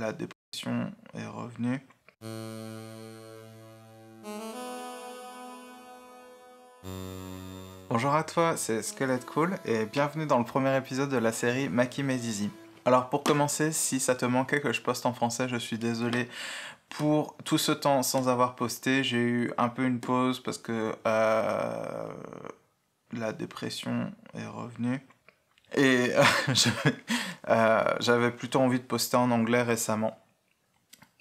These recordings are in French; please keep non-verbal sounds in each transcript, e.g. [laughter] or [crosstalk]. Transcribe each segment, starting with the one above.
la dépression est revenue. Bonjour à toi, c'est Squelette Cool et bienvenue dans le premier épisode de la série Maki Medizi. Alors pour commencer, si ça te manquait que je poste en français, je suis désolé pour tout ce temps sans avoir posté. J'ai eu un peu une pause parce que euh, la dépression est revenue. Et euh, [laughs] euh, j'avais plutôt envie de poster en anglais récemment.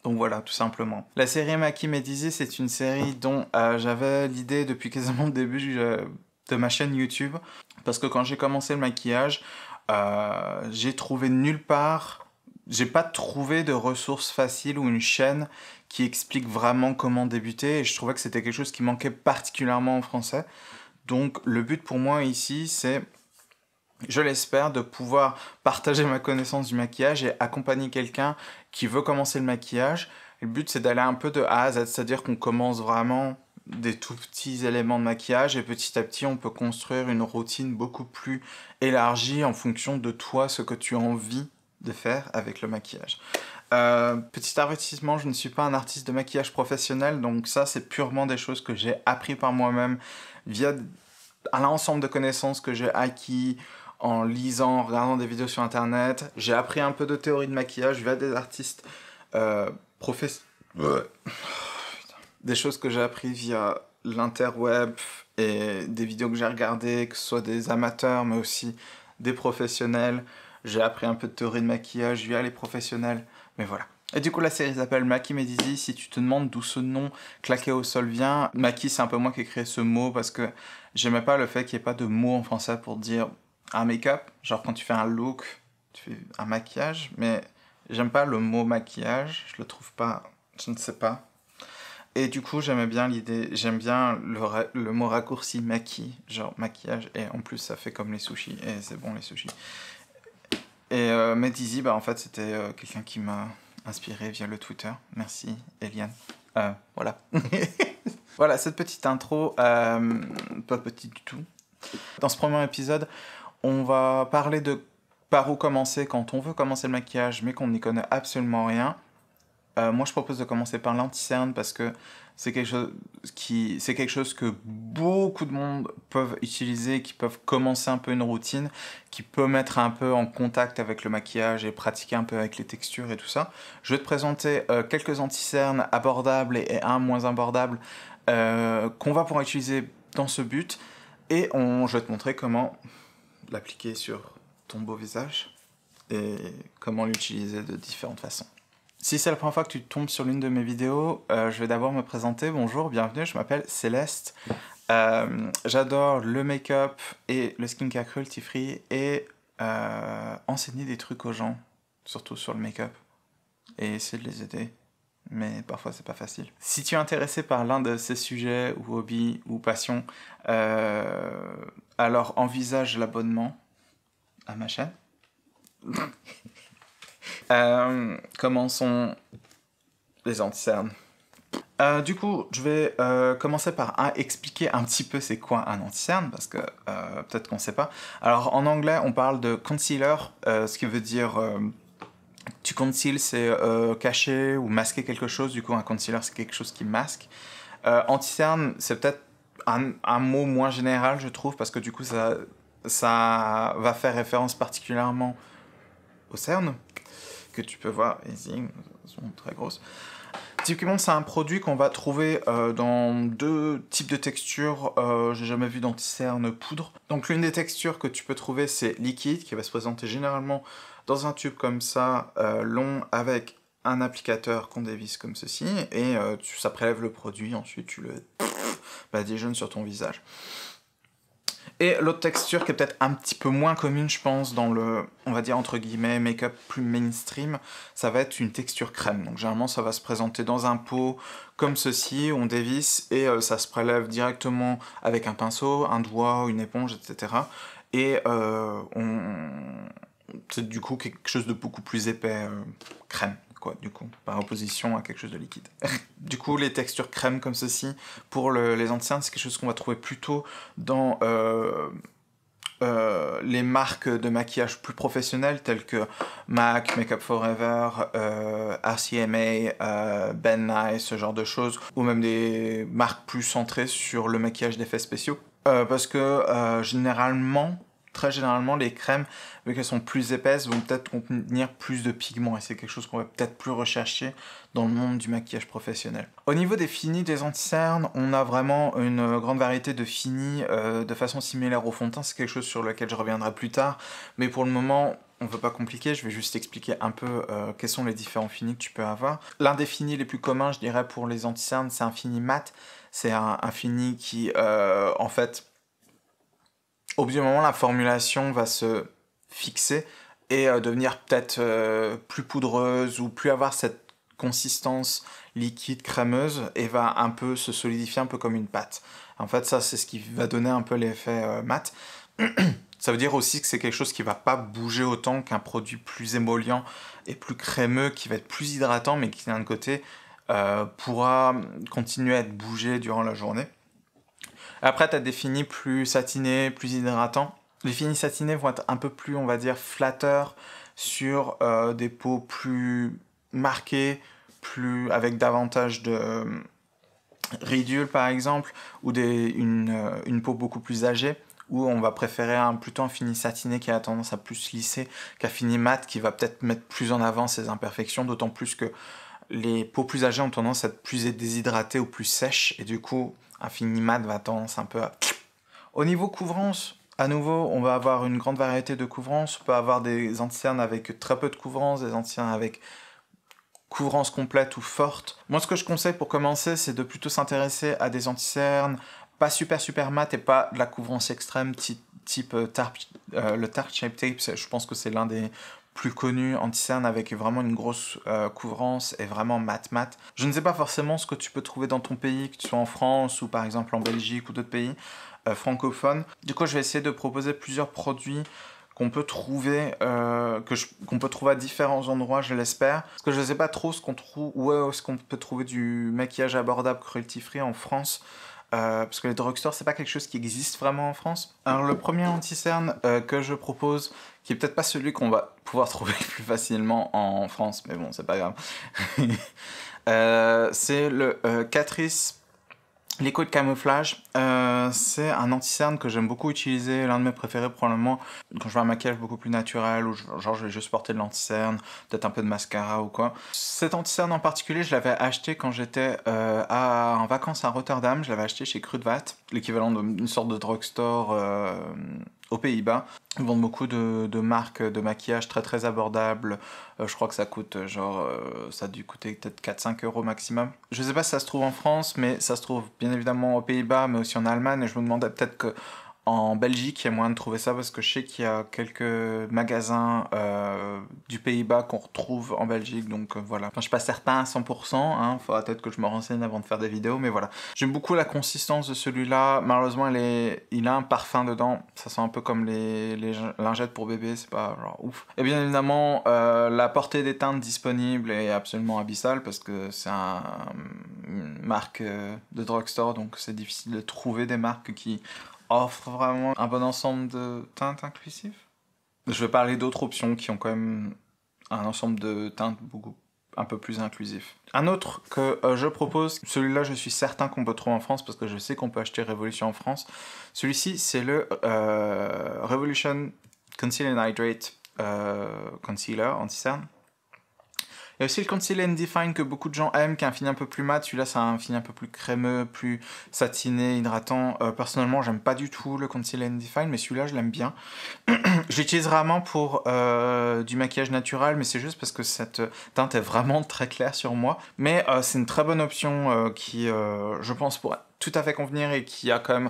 Donc voilà, tout simplement. La série Maki Medizi, c'est une série dont euh, j'avais l'idée depuis quasiment le début de ma chaîne YouTube. Parce que quand j'ai commencé le maquillage, j'ai trouvé nulle part, j'ai pas trouvé de ressources faciles ou une chaîne qui explique vraiment comment débuter. Et je trouvais que c'était quelque chose qui manquait particulièrement en français. Donc le but pour moi ici, c'est je l'espère, de pouvoir partager ma connaissance du maquillage et accompagner quelqu'un qui veut commencer le maquillage. Le but, c'est d'aller un peu de A à Z, c'est-à-dire qu'on commence vraiment des tout petits éléments de maquillage et petit à petit, on peut construire une routine beaucoup plus élargie en fonction de toi, ce que tu as envie de faire avec le maquillage. Euh, petit avertissement, je ne suis pas un artiste de maquillage professionnel, donc ça c'est purement des choses que j'ai appris par moi-même via l'ensemble de connaissances que j'ai acquis en lisant, en regardant des vidéos sur internet. J'ai appris un peu de théorie de maquillage via des artistes euh, [sighs] Des choses que j'ai appris via l'interweb et des vidéos que j'ai regardées, que ce soit des amateurs mais aussi des professionnels. J'ai appris un peu de théorie de maquillage via les professionnels, mais voilà. Et du coup, la série s'appelle Maki Medizi. Si tu te demandes d'où ce nom claqué au sol vient, Maki, c'est un peu moi qui ai créé ce mot parce que j'aimais pas le fait qu'il n'y ait pas de mot en français pour dire un make-up, genre quand tu fais un look, tu fais un maquillage, mais j'aime pas le mot maquillage, je le trouve pas, je ne sais pas. Et du coup, j'aimais bien l'idée, j'aime bien le, mot raccourci maquis, genre maquillage, et en plus ça fait comme les sushis, et c'est bon les sushis. Et euh, Medizi, bah en fait c'était euh, quelqu'un qui m'a inspiré via le Twitter, merci Eliane. Euh, voilà. [laughs] voilà, cette petite intro, euh, pas petite du tout. Dans ce premier épisode, on va parler de par où commencer quand on veut commencer le maquillage mais qu'on n'y connaît absolument rien. Euh, moi, je propose de commencer par l'anti-cerne parce que c'est quelque, chose qui, c'est quelque chose que beaucoup de monde peuvent utiliser, qui peuvent commencer un peu une routine, qui peut mettre un peu en contact avec le maquillage et pratiquer un peu avec les textures et tout ça. Je vais te présenter euh, quelques anti-cernes abordables et, un moins abordable euh, qu'on va pouvoir utiliser dans ce but et on, je vais te montrer comment l'appliquer sur ton beau visage et comment l'utiliser de différentes façons. Si c'est la première fois que tu tombes sur l'une de mes vidéos, euh, je vais d'abord me présenter. Bonjour, bienvenue, je m'appelle Céleste. Euh, j'adore le make-up et le skincare cruelty free et euh, enseigner des trucs aux gens, surtout sur le make-up, et essayer de les aider mais parfois c'est pas facile. Si tu es intéressé par l'un de ces sujets ou hobbies, ou passions, euh, alors envisage l'abonnement à ma chaîne. [laughs] euh, commençons les anti Euh, du coup, je vais euh, commencer par expliquer un petit peu c'est quoi un anti parce que euh, peut-être qu'on ne sait pas. Alors, en anglais, on parle de concealer, ce qui veut dire tu conceal, c'est euh, cacher ou masquer quelque chose. Du coup, un concealer, c'est quelque chose qui masque. Euh, anti c'est peut-être un, mot moins général, je trouve, parce que du coup, ça, ça va faire référence particulièrement aux cernes, que tu peux voir ici, sont très grosses. Typiquement, c'est un produit qu'on va trouver euh, dans deux types de textures. Euh, J'ai jamais vu d'anticerne poudre. Donc, l'une des textures que tu peux trouver, c'est liquide, qui va se présenter généralement dans un tube comme ça, euh, long, avec un applicateur qu'on dévisse comme ceci, et euh, ça prélève le produit, ensuite tu le [laughs] déjeunes sur ton visage. Et l'autre texture qui est peut-être un petit peu moins commune, je pense, dans le, on va dire entre guillemets, make-up plus mainstream, ça va être une texture crème. Donc généralement, ça va se présenter dans un pot comme ceci, on dévisse et euh, ça se prélève directement avec un pinceau, un doigt, une éponge, etc. Et on, c'est du coup quelque chose de beaucoup plus épais, euh, crème, quoi, du coup, par opposition à quelque chose de liquide. [laughs] du coup, les textures crème comme ceci, pour les anciens, c'est quelque chose qu'on va trouver plutôt dans euh, euh, les marques de maquillage plus professionnelles, telles que MAC, Makeup Forever, RCMA, Ben Nye, ce genre de choses, ou même des marques plus centrées sur le maquillage d'effets spéciaux. parce que généralement, très généralement, les crèmes, vu qu'elles sont plus épaisses, vont peut-être contenir plus de pigments et c'est quelque chose qu'on va peut-être plus rechercher dans le monde du maquillage professionnel. Au niveau des finis des anti-cernes, on a vraiment une euh, grande variété de finis euh, de façon similaire au fond de teint. C'est quelque chose sur lequel je reviendrai plus tard, mais pour le moment, on ne veut pas compliquer, je vais juste expliquer un peu euh, quels sont les différents finis que tu peux avoir. L'un des finis les plus communs, je dirais, pour les anti-cernes, c'est un fini mat. C'est un, fini qui, en fait, au bout du moment, la formulation va se fixer et euh, devenir peut-être euh, plus poudreuse ou plus avoir cette consistance liquide, crémeuse et va un peu se solidifier un peu comme une pâte. En fait, ça, c'est ce qui va donner un peu l'effet euh, mat. [clears throat] ça veut dire aussi que c'est quelque chose qui va pas bouger autant qu'un produit plus émollient et plus crémeux, qui va être plus hydratant, mais qui d'un côté pourra continuer à être bougé durant la journée. Après, tu as des finis plus satinés, plus hydratants. Les finis satinés vont être un peu plus, on va dire, flatteurs sur euh, des peaux plus marquées, plus avec davantage de euh, ridules par exemple, ou des, une, euh, peau beaucoup plus âgée, où on va préférer un, plutôt un fini satiné qui a tendance à plus lisser qu'un fini mat qui va peut-être mettre plus en avant ses imperfections, d'autant plus que les peaux plus âgées ont tendance à être plus déshydratées ou plus sèches, et du coup mat va tendance un peu. À... Au niveau couvrance, à nouveau, on va avoir une grande variété de couvrance. On peut avoir des anti avec très peu de couvrance, des anti avec couvrance complète ou forte. Moi, ce que je conseille pour commencer, c'est de plutôt s'intéresser à des anti pas super super mat et pas de la couvrance extrême type, euh, euh, le tarp shape tape. Je pense que c'est l'un des plus connu, anti-cerne avec vraiment une grosse euh, couvrance et vraiment mat mat. Je ne sais pas forcément ce que tu peux trouver dans ton pays, que tu sois en France ou par exemple en Belgique ou d'autres pays euh, francophones. Du coup, je vais essayer de proposer plusieurs produits qu'on peut trouver euh, qu'on peut trouver à différents endroits je l'espère parce que je ne sais pas trop ce qu'on trouve où est-ce qu'on peut trouver du maquillage abordable cruelty free en France parce que les drugstores, c'est pas quelque chose qui existe vraiment en France. Alors, le premier anti-cerne que je propose, qui est peut-être pas celui qu'on va pouvoir [laughs] trouver plus facilement en France, mais bon, c'est pas grave. [laughs] Euh, c'est le euh, Catrice L'écho de camouflage, euh, c'est un anti-cerne que j'aime beaucoup utiliser, l'un de mes préférés probablement quand je veux un maquillage beaucoup plus naturel ou genre je vais juste porter de l'anticerne, cerne peut-être un peu de mascara ou quoi. Cet anti-cerne en particulier, je l'avais acheté quand j'étais en vacances à Rotterdam, je l'avais acheté chez Crudvat, l'équivalent d'une sorte de drugstore aux Pays-Bas vendent beaucoup de, marques de maquillage très très abordables. Euh, je crois que ça coûte euh, genre, euh, ça a dû coûter peut-être 4-5 euros maximum. Je sais pas si ça se trouve en France, mais ça se trouve bien évidemment aux Pays-Bas, mais aussi en Allemagne. Et je me demandais peut-être que en Belgique, il y a moyen de trouver ça parce que je sais qu'il y a quelques magasins euh, du Pays-Bas qu'on retrouve en Belgique. Donc euh, voilà. Enfin, je suis pas certain à 100%. il hein, Faudra peut-être que je me renseigne avant de faire des vidéos, mais voilà. J'aime beaucoup la consistance de celui-là. Malheureusement, il, est... il a un parfum dedans. Ça sent un peu comme les, lingettes pour bébé. C'est pas genre ouf. Et bien évidemment, euh, la portée des teintes disponible est absolument abyssale parce que c'est un... une marque de drugstore. Donc c'est difficile de trouver des marques qui offre vraiment un bon ensemble de teintes inclusives. Je vais parler d'autres options qui ont quand même un ensemble de teintes beaucoup un peu plus inclusif. Un autre que euh, je propose, celui-là je suis certain qu'on peut trouver en France parce que je sais qu'on peut acheter Révolution en France. Celui-ci c'est le euh, Revolution Conceal Hydrate euh, Concealer anti-cerne. Il y a aussi le Conceal and Define que beaucoup de gens aiment, qui est un fini un peu plus mat. Celui-là, c'est un fini un peu plus crémeux, plus satiné, hydratant. Euh, personnellement, j'aime pas du tout le Conceal and Define, mais celui-là, je l'aime bien. [clears throat] je l'utilise rarement pour euh, du maquillage naturel, mais c'est juste parce que cette teinte est vraiment très claire sur moi. Mais euh, c'est une très bonne option qui, je pense, pourrait tout à fait convenir et qui a quand même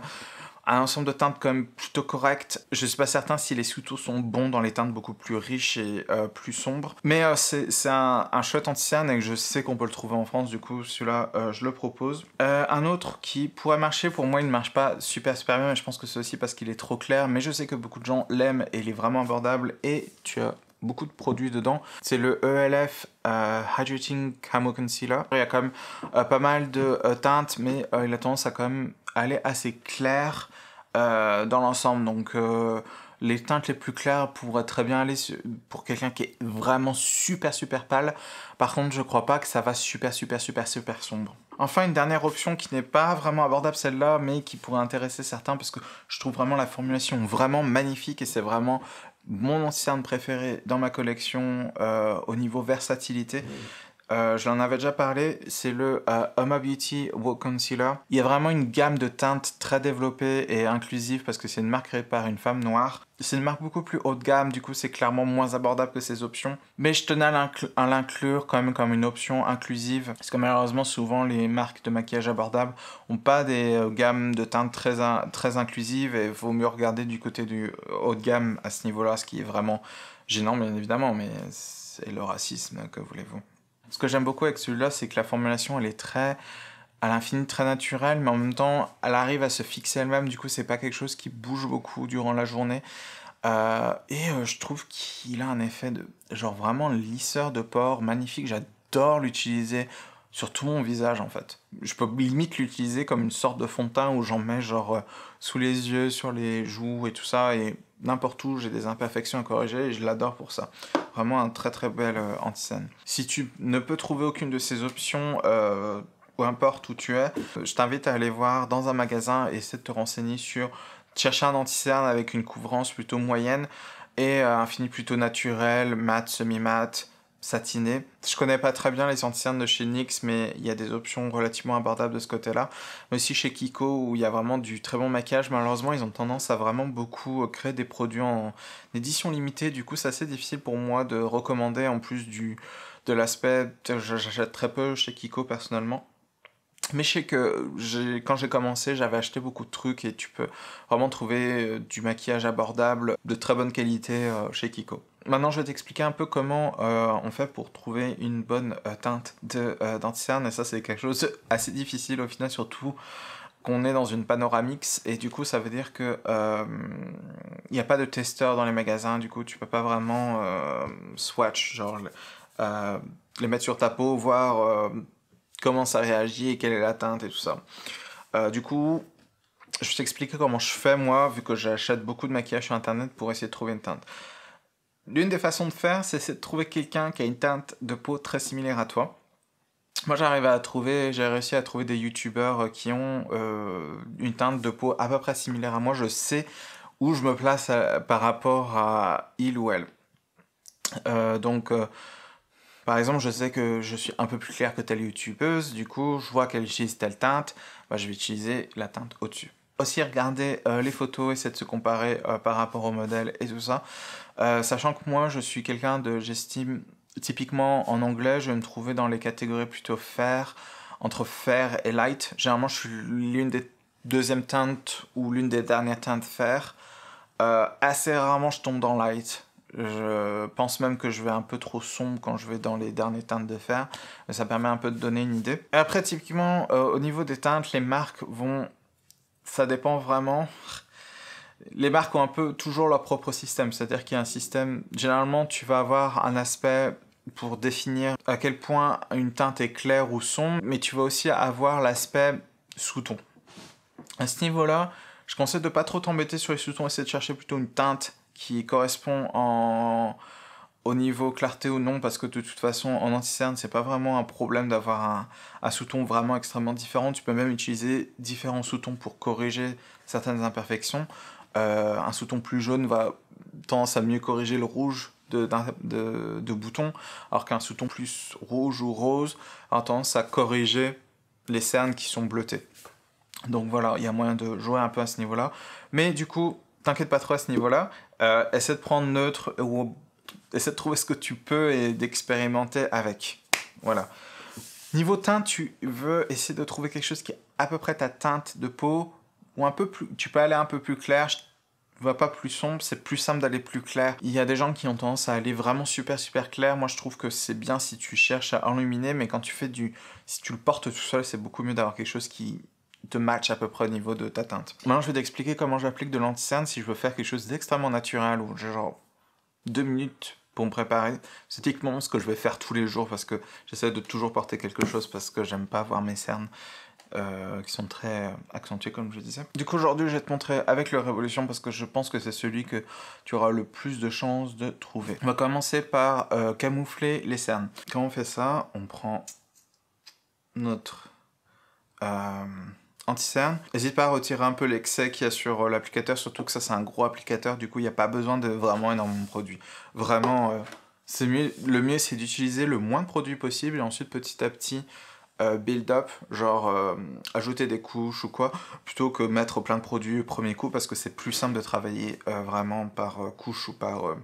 un ensemble de teintes quand même plutôt correct. Je suis pas certain si les sous sont bons dans les teintes beaucoup plus riches et euh, plus sombres. Mais euh, c'est un, chouette anti et je sais qu'on peut le trouver en France, du coup celui-là euh, je le propose. un autre qui pourrait marcher, pour moi il ne marche pas super super bien, mais je pense que c'est aussi parce qu'il est trop clair, mais je sais que beaucoup de gens l'aiment et il est vraiment abordable et tu as beaucoup de produits dedans. C'est le ELF Hydrating Camo Concealer. Il y a quand même pas mal de teintes, mais il a tendance à quand même elle est assez claire euh, dans l'ensemble. Donc euh, les teintes les plus claires pourraient très bien aller pour quelqu'un qui est vraiment super super pâle. Par contre, je crois pas que ça va super super super super sombre. Enfin, une dernière option qui n'est pas vraiment abordable celle-là, mais qui pourrait intéresser certains parce que je trouve vraiment la formulation vraiment magnifique et c'est vraiment mon cerne préféré dans ma collection euh, au niveau versatilité. Euh, je l'en avais déjà parlé, c'est le euh, Beauty Walk Concealer. Il y a vraiment une gamme de teintes très développée et inclusive parce que c'est une marque créée par une femme noire. C'est une marque beaucoup plus haut de gamme, du coup c'est clairement moins abordable que ses options. Mais je tenais à l'inclure quand même comme une option inclusive, parce que malheureusement souvent les marques de maquillage abordables n'ont pas des euh, gammes de teintes très, très inclusives et il vaut mieux regarder du côté du euh, haut de gamme à ce niveau-là, ce qui est vraiment gênant bien évidemment, mais c'est le racisme, que voulez-vous. Ce que j'aime beaucoup avec celui-là, c'est que la formulation, elle est très à l'infini très naturelle, mais en même temps, elle arrive à se fixer elle-même. Du coup, c'est pas quelque chose qui bouge beaucoup durant la journée. Euh, et euh, je trouve qu'il a un effet de genre vraiment lisseur de porc magnifique. J'adore l'utiliser sur tout mon visage en fait. Je peux limite l'utiliser comme une sorte de fond de teint où j'en mets genre euh, sous les yeux, sur les joues et tout ça et n'importe où j'ai des imperfections à corriger et je l'adore pour ça. Vraiment un très très bel euh, anti-scène. Si tu ne peux trouver aucune de ces options, ou euh, importe où tu es, je t'invite à aller voir dans un magasin et essayer de te renseigner sur chercher un anti-cerne avec une couvrance plutôt moyenne et un fini plutôt naturel, mat, semi-mat, satiné. Je connais pas très bien les anciennes de chez NYX, mais il y a des options relativement abordables de ce côté-là. Mais Aussi chez Kiko, où il y a vraiment du très bon maquillage. Malheureusement, ils ont tendance à vraiment beaucoup euh, créer des produits en édition limitée. Du coup, c'est assez difficile pour moi de recommander, en plus du, de l'aspect... J'achète très peu chez Kiko, personnellement. Mais je sais que quand j'ai commencé, j'avais acheté beaucoup de trucs et tu peux vraiment trouver euh, du maquillage abordable, de très bonne qualité euh, chez Kiko. Maintenant, je vais t'expliquer un peu comment euh, on fait pour trouver une bonne euh, teinte de euh, Et ça, c'est quelque chose assez difficile au final, surtout qu'on est dans une panoramix. Et du coup, ça veut dire que il n'y a pas de testeur dans les magasins. Du coup, tu peux pas vraiment swatch, genre les mettre sur ta peau, voir comment ça réagit et quelle est la teinte et tout ça. du coup, je vais t'expliquer comment je fais moi, vu que j'achète beaucoup de maquillage sur internet pour essayer de trouver une teinte. L'une des façons de faire, c'est de trouver quelqu'un qui a une teinte de peau très similaire à toi. Moi, j'arrive à trouver, j'ai réussi à trouver des youtubeurs euh, qui ont euh, une teinte de peau à peu près similaire à moi. Je sais où je me place euh, par rapport à il ou elle. donc, par exemple, je sais que je suis un peu plus clair que telle youtubeuse. Du coup, je vois qu'elle utilise telle teinte. Bah, je vais utiliser la teinte au-dessus aussi regarder euh, les photos, essayer de se comparer euh, par rapport au modèle et tout ça. Euh, sachant que moi, je suis quelqu'un de, j'estime, typiquement en anglais, je vais me trouvais dans les catégories plutôt fair, entre fair et light. Généralement, je suis l'une des deuxièmes teintes ou l'une des dernières teintes fair. assez rarement, je tombe dans light. Je pense même que je vais un peu trop sombre quand je vais dans les dernières teintes de fer, mais ça permet un peu de donner une idée. Et après, typiquement, au niveau des teintes, les marques vont ça dépend vraiment. Les marques ont un peu toujours leur propre système, c'est-à-dire qu'il y a un système. Généralement, tu vas avoir un aspect pour définir à quel point une teinte est claire ou sombre, mais tu vas aussi avoir l'aspect sous-ton. À ce niveau-là, je conseille de pas trop t'embêter sur les sous-tons, essayer de chercher plutôt une teinte qui correspond en au niveau clarté ou non, parce que de toute façon, en anti-cerne, c'est pas vraiment un problème d'avoir un, sous-ton vraiment extrêmement différent. Tu peux même utiliser différents sous-tons pour corriger certaines imperfections. Euh, un sous-ton plus jaune va tendance à mieux corriger le rouge de, bouton alors qu'un sous-ton plus rouge ou rose a tendance à corriger les cernes qui sont bleutées. Donc voilà, il y a moyen de jouer un peu à ce niveau-là. Mais du coup, t'inquiète pas trop à ce niveau-là. Euh, essaie de prendre neutre ou essaie de trouver ce que tu peux et d'expérimenter avec. Voilà. Niveau teinte tu veux essayer de trouver quelque chose qui est à peu près ta teinte de peau ou un peu plus. Tu peux aller un peu plus clair. Je vois pas plus sombre, c'est plus simple d'aller plus clair. Il y a des gens qui ont tendance à aller vraiment super super clair. Moi, je trouve que c'est bien si tu cherches à enluminer, mais quand tu fais du, si tu le portes tout seul, c'est beaucoup mieux d'avoir quelque chose qui te match à peu près au niveau de ta teinte. Maintenant, je vais t'expliquer comment j'applique de l'anticerne si je veux faire quelque chose d'extrêmement naturel ou genre deux minutes me préparer. C'est typiquement ce que je vais faire tous les jours parce que j'essaie de toujours porter quelque chose parce que j'aime pas voir mes cernes euh, qui sont très accentuées comme je disais. Du coup aujourd'hui je vais te montrer avec le Révolution parce que je pense que c'est celui que tu auras le plus de chances de trouver. On va commencer par euh, camoufler les cernes. Quand on fait ça, on prend notre... Euh, N'hésite pas à retirer un peu l'excès qu'il y a sur euh, l'applicateur, surtout que ça c'est un gros applicateur, du coup il n'y a pas besoin de vraiment énormément de produits. Vraiment, euh, le mieux c'est d'utiliser le moins de produits possible et ensuite petit à petit euh, build up, genre ajouter des couches ou quoi, plutôt que mettre plein de produits au premier coup parce que c'est plus simple de travailler vraiment par couche ou par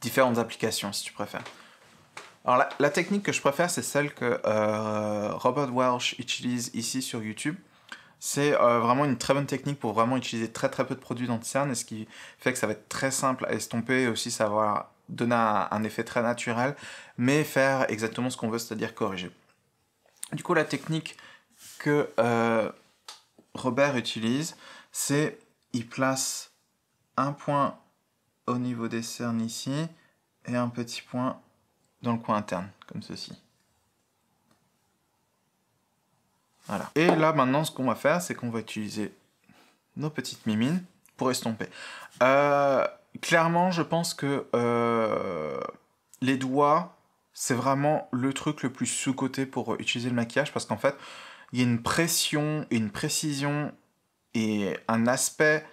différentes applications si tu préfères. Alors la, technique que je préfère, c'est celle que euh, Robert Walsh utilise ici sur YouTube. C'est euh, vraiment une très bonne technique pour vraiment utiliser très très peu de produits cernes et ce qui fait que ça va être très simple à estomper et aussi ça va donner un, effet très naturel, mais faire exactement ce qu'on veut, c'est-à-dire corriger. Du coup, la technique que euh, Robert utilise, c'est il place un point au niveau des cernes ici et un petit point dans le coin interne, comme ceci. Voilà. Et là, maintenant, ce qu'on va faire, c'est qu'on va utiliser nos petites mimines pour estomper. Euh, clairement, je pense que euh, les doigts, c'est vraiment le truc le plus sous-côté pour utiliser le maquillage parce qu'en fait, il y a une pression, une précision et un aspect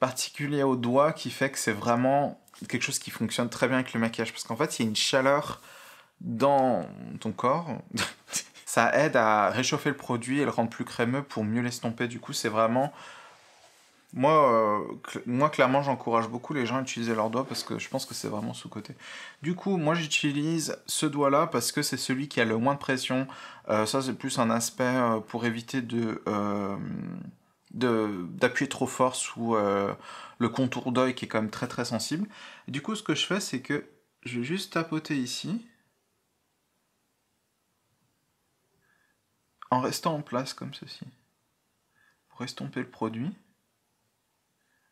particulier aux doigts qui fait que c'est vraiment quelque chose qui fonctionne très bien avec le maquillage parce qu'en fait, il y a une chaleur dans ton corps. [laughs] ça aide à réchauffer le produit et le rendre plus crémeux pour mieux l'estomper. Du coup, c'est vraiment... Moi, euh, moi clairement, j'encourage beaucoup les gens à utiliser leurs doigts parce que je pense que c'est vraiment sous-côté. Du coup, moi, j'utilise ce doigt-là parce que c'est celui qui a le moins de pression. Euh, ça, c'est plus un aspect euh, pour éviter de d'appuyer trop fort sous le contour d'œil qui est quand même très très sensible. Du coup, ce que je fais, c'est que je vais juste tapoter ici. en restant en place comme ceci. Pour estomper le produit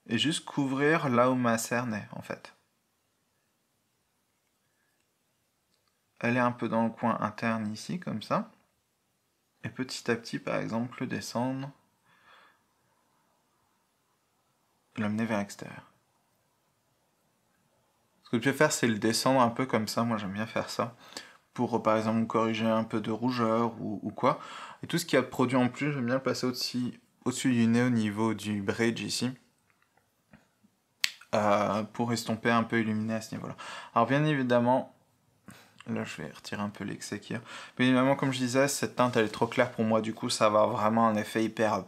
et juste couvrir là où ma cerne est en fait. Elle est un peu dans le coin interne ici comme ça. Et petit à petit par exemple le descendre l'amener vers l'extérieur. Ce que je vais faire, c'est le descendre un peu comme ça. Moi, j'aime bien faire ça pour par exemple corriger un peu de rougeur ou, quoi. Et tout ce qu'il y a de produit en plus, j'aime bien passer au-dessus du nez au niveau du bridge ici. Euh, pour estomper un peu, illuminé à ce niveau-là. Alors bien évidemment, là je vais retirer un peu l'excès qu'il Bien évidemment, comme je disais, cette teinte elle est trop claire pour moi, du coup ça va vraiment un effet hyper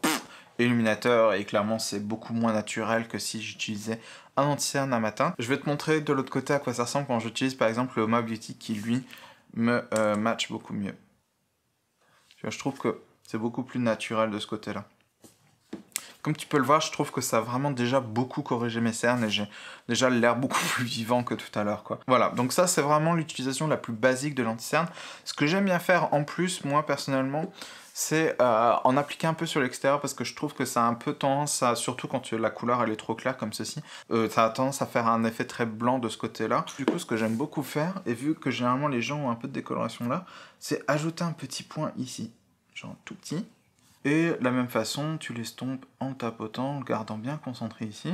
illuminateur et clairement c'est beaucoup moins naturel que si j'utilisais un anti-cerne à matin. Je vais te montrer de l'autre côté à quoi ça ressemble quand j'utilise par exemple le map Beauty qui lui me euh, match beaucoup mieux. Je trouve que c'est beaucoup plus naturel de ce côté-là. Comme tu peux le voir, je trouve que ça a vraiment déjà beaucoup corrigé mes cernes et j'ai déjà l'air beaucoup [laughs] plus vivant que tout à l'heure. quoi. Voilà, donc ça c'est vraiment l'utilisation la plus basique de l'anti-cerne. Ce que j'aime bien faire en plus, moi personnellement, c'est euh, en appliquer un peu sur l'extérieur parce que je trouve que ça a un peu tendance surtout quand la couleur elle est trop claire comme ceci, euh, ça a tendance à faire un effet très blanc de ce côté-là. Du coup, ce que j'aime beaucoup faire, et vu que généralement les gens ont un peu de décoloration là, c'est ajouter un petit point ici, genre tout petit, et la même façon, tu l'estompes en tapotant, en le gardant bien concentré ici.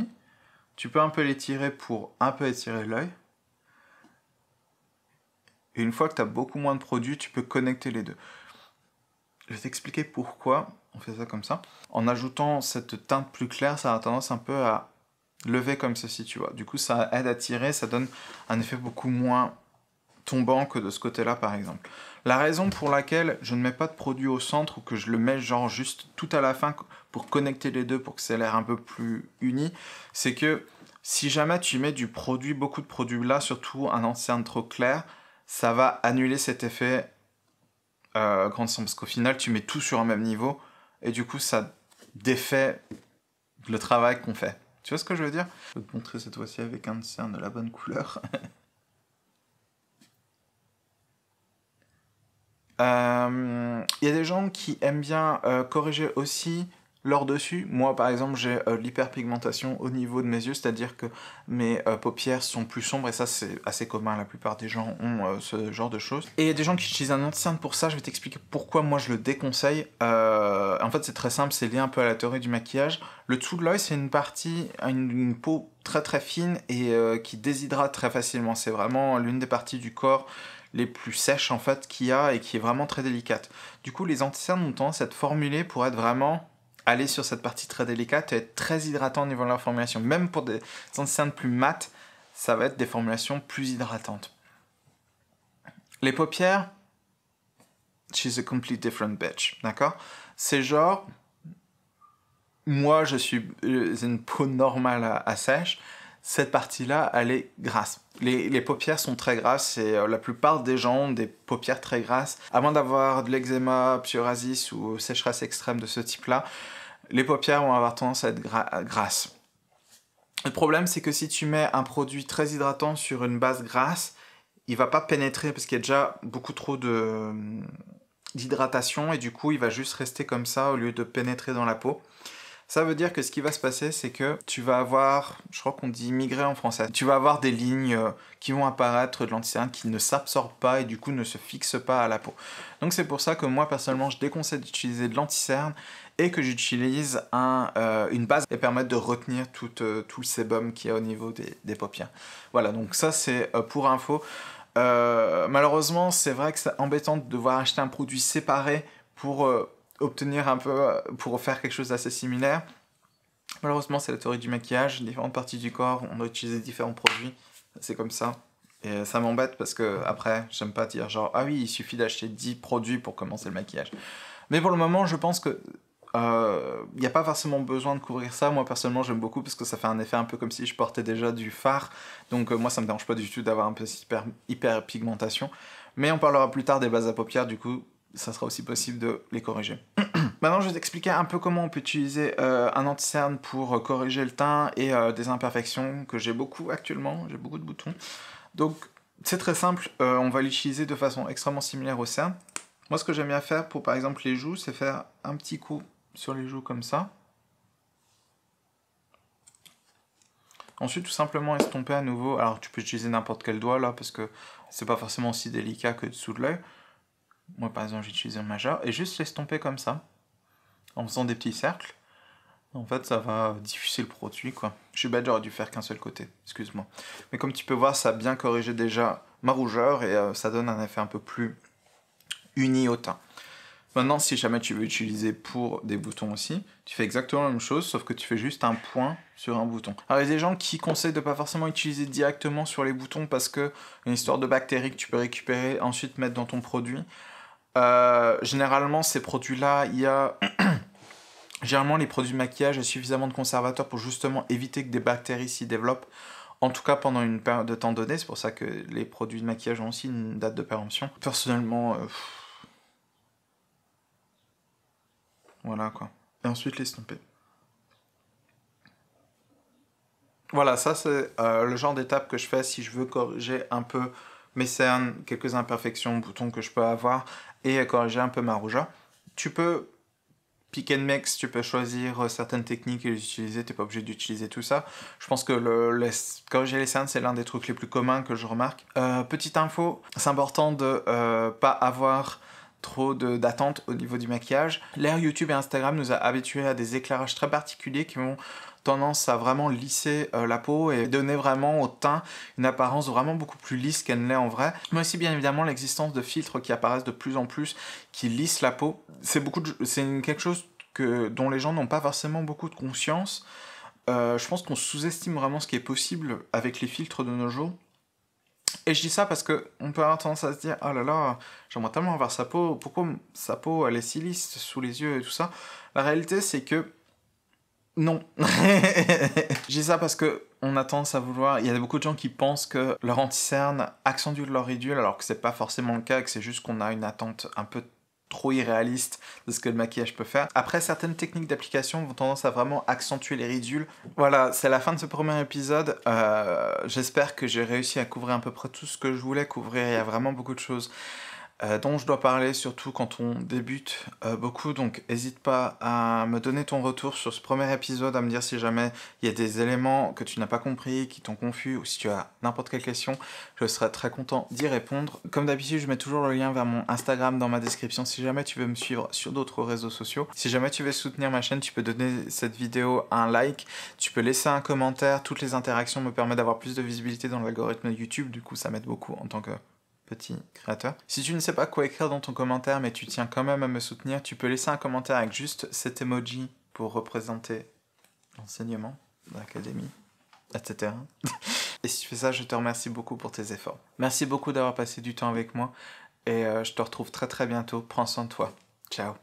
Tu peux un peu l'étirer pour un peu étirer l'œil. Et une fois que tu as beaucoup moins de produit, tu peux connecter les deux. Je vais t'expliquer pourquoi on fait ça comme ça. En ajoutant cette teinte plus claire, ça a tendance un peu à lever comme ceci, tu vois. Du coup, ça aide à tirer, ça donne un effet beaucoup moins tombant que de ce côté-là, par exemple. La raison pour laquelle je ne mets pas de produit au centre ou que je le mets genre juste tout à la fin pour connecter les deux pour que ça ait l'air un peu plus uni, c'est que si jamais tu mets du produit, beaucoup de produits là, surtout un ancien trop clair, ça va annuler cet effet euh, grand sens Parce qu'au final, tu mets tout sur un même niveau et du coup, ça défait le travail qu'on fait. Tu vois ce que je veux dire Je vais te montrer cette fois-ci avec un encerne de la bonne couleur. [laughs] Euh, il y a des gens qui aiment bien euh, corriger aussi leur dessus. Moi, par exemple, j'ai euh, l'hyperpigmentation au niveau de mes yeux, c'est-à-dire que mes paupières sont plus sombres, et ça, c'est assez commun. La plupart des gens ont ce genre de choses. Et il y a des gens qui utilisent un anti pour ça. Je vais t'expliquer pourquoi moi je le déconseille. en fait, c'est très simple, c'est lié un peu à la théorie du maquillage. Le dessous de l'œil, c'est une partie, une, une peau très très fine et qui déshydrate très facilement. C'est vraiment l'une des parties du corps les plus sèches en fait qu'il y a et qui est vraiment très délicate. Du coup, les anticernes ont tendance à être formulés pour être vraiment aller sur cette partie très délicate et être très hydratant au niveau de la formulation. Même pour des anticernes plus mates, ça va être des formulations plus hydratantes. Les paupières, she's a complete different bitch, d'accord C'est genre, moi je suis euh, une peau normale à sèche, cette partie-là, elle est grasse. Les, paupières sont très grasses et euh, la plupart des gens ont des paupières très grasses. Avant d'avoir de l'eczéma, psoriasis ou sécheresse extrême de ce type-là, les paupières vont avoir tendance à être grasses. Le problème, c'est que si tu mets un produit très hydratant sur une base grasse, il va pas pénétrer parce qu'il y a déjà beaucoup trop hum, d'hydratation et du coup, il va juste rester comme ça au lieu de pénétrer dans la peau. Ça veut dire que ce qui va se passer, c'est que tu vas avoir, je crois qu'on dit migré en français, tu vas avoir des lignes euh, qui vont apparaître de l'anticerne qui ne s'absorbent pas et du coup ne se fixent pas à la peau. Donc c'est pour ça que moi personnellement, je déconseille d'utiliser de l'anticerne et que j'utilise un, euh, une base qui permettre de retenir tout, euh, tout le sébum qu'il y a au niveau des, des paupières. Voilà, donc ça c'est pour info. malheureusement, c'est vrai que c'est embêtant de devoir acheter un produit séparé pour obtenir un peu euh, pour faire quelque chose d'assez similaire. Malheureusement, c'est la théorie du maquillage. Différentes parties du corps, on a utilisé différents produits. C'est comme ça. Et ça m'embête parce que, après, j'aime pas dire genre, ah oui, il suffit d'acheter 10 produits pour commencer le maquillage. Mais pour le moment, je pense que il euh, n'y a pas forcément besoin de couvrir ça. Moi personnellement j'aime beaucoup parce que ça fait un effet un peu comme si je portais déjà du fard. Donc euh, moi ça ne me dérange pas du tout d'avoir un peu hyper, hyper pigmentation. Mais on parlera plus tard des bases à paupières du coup ça sera aussi possible de les corriger. [clears throat] Maintenant, je vais t'expliquer un peu comment on peut utiliser euh, un anti-cerne pour euh, corriger le teint et euh, des imperfections que j'ai beaucoup actuellement, j'ai beaucoup de boutons. Donc, c'est très simple, on va l'utiliser de façon extrêmement similaire au cerne. Moi, ce que j'aime bien faire pour, par exemple, les joues, c'est faire un petit coup sur les joues comme ça. Ensuite, tout simplement estomper à nouveau. Alors, tu peux utiliser n'importe quel doigt là, parce que c'est pas forcément aussi délicat que dessous de l'œil. Moi, par exemple, j'utilise un majeur et juste l'estomper comme ça, en faisant des petits cercles. En fait, ça va diffuser le produit, quoi. Je suis bête, j'aurais dû faire qu'un seul côté, excuse-moi. Mais comme tu peux voir, ça a bien corrigé déjà ma rougeur et euh, ça donne un effet un peu plus uni au teint. Maintenant, si jamais tu veux utiliser pour des boutons aussi, tu fais exactement la même chose, sauf que tu fais juste un point sur un bouton. Alors, il y a des gens qui conseillent de ne pas forcément utiliser directement sur les boutons parce que une histoire de bactéries que tu peux récupérer, ensuite mettre dans ton produit. Euh, généralement, ces produits-là, il y a... [clears throat] généralement, les produits de maquillage, il a suffisamment de conservateurs pour justement éviter que des bactéries s'y développent. En tout cas, pendant une période de temps donné, c'est pour ça que les produits de maquillage ont aussi une date de péremption. Personnellement, euh, voilà quoi. Et ensuite, l'estomper. Voilà, ça c'est euh, le genre d'étape que je fais si je veux corriger un peu mes cernes, quelques imperfections, boutons que je peux avoir et corriger un peu ma rougeur. Tu peux pick and mix, tu peux choisir euh, certaines techniques et les utiliser, t'es pas obligé d'utiliser tout ça. Je pense que le, quand corriger les cernes, c'est l'un des trucs les plus communs que je remarque. Euh, petite info, c'est important de euh, pas avoir trop d'attentes au niveau du maquillage. L'ère YouTube et Instagram nous a habitués à des éclairages très particuliers qui vont tendance à vraiment lisser euh, la peau et donner vraiment au teint une apparence vraiment beaucoup plus lisse qu'elle ne l'est en vrai. Mais aussi bien évidemment l'existence de filtres qui apparaissent de plus en plus, qui lissent la peau. C'est beaucoup, c'est quelque chose que, dont les gens n'ont pas forcément beaucoup de conscience. Euh, je pense qu'on sous-estime vraiment ce qui est possible avec les filtres de nos jours. Et je dis ça parce qu'on peut avoir tendance à se dire « Oh là là, j'aimerais tellement avoir sa peau, pourquoi sa peau elle est si lisse sous les yeux et tout ça ?» La réalité c'est que non. [laughs] J'ai ça parce que on a tendance à vouloir. Il y a beaucoup de gens qui pensent que leur anti-cerne accentue leur ridule alors que c'est pas forcément le cas et que c'est juste qu'on a une attente un peu trop irréaliste de ce que le maquillage peut faire. Après, certaines techniques d'application vont tendance à vraiment accentuer les ridules. Voilà, c'est la fin de ce premier épisode. Euh, j'espère que j'ai réussi à couvrir à peu près tout ce que je voulais couvrir. Il y a vraiment beaucoup de choses. Euh, dont je dois parler surtout quand on débute euh, beaucoup. Donc n'hésite pas à me donner ton retour sur ce premier épisode, à me dire si jamais il y a des éléments que tu n'as pas compris, qui t'ont confus, ou si tu as n'importe quelle question, je serai très content d'y répondre. Comme d'habitude, je mets toujours le lien vers mon Instagram dans ma description si jamais tu veux me suivre sur d'autres réseaux sociaux. Si jamais tu veux soutenir ma chaîne, tu peux donner cette vidéo un like, tu peux laisser un commentaire, toutes les interactions me permettent d'avoir plus de visibilité dans l'algorithme YouTube, du coup ça m'aide beaucoup en tant que petit créateur. Si tu ne sais pas quoi écrire dans ton commentaire, mais tu tiens quand même à me soutenir, tu peux laisser un commentaire avec juste cet emoji pour représenter l'enseignement, l'académie, etc. [laughs] et si tu fais ça, je te remercie beaucoup pour tes efforts. Merci beaucoup d'avoir passé du temps avec moi et euh, je te retrouve très très bientôt. Prends soin de toi. Ciao.